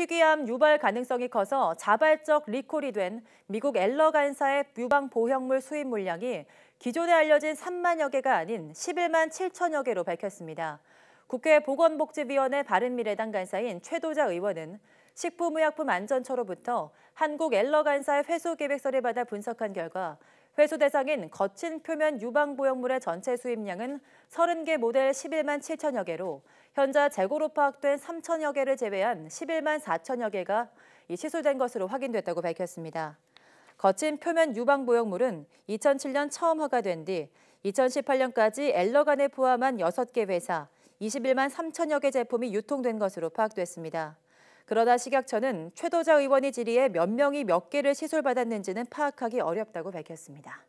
희귀암 유발 가능성이 커서 자발적 리콜이 된 미국 엘러 간사의 유방 보형물 수입 물량이 기존에 알려진 3만여 개가 아닌 11만 7천여 개로 밝혔습니다. 국회 보건복지위원회 바른미래당 간사인 최도자 의원은 식품의약품 안전처로부터 한국 엘러 간사의 회수 계획서를 받아 분석한 결과 회수 대상인 거친 표면 유방 보형물의 전체 수입량은 30개 모델 11만 7천여 개로 현재 재고로 파악된 3천여 개를 제외한 11만 4천여 개가 시술된 것으로 확인됐다고 밝혔습니다. 거친 표면 유방 보형물은 2007년 처음 허가된 뒤 2018년까지 엘러간에 포함한 6개 회사 21만 3천여 개 제품이 유통된 것으로 파악됐습니다. 그러다 식약처는 최도자 의원이 질의해 몇 명이 몇 개를 시술받았는지는 파악하기 어렵다고 밝혔습니다.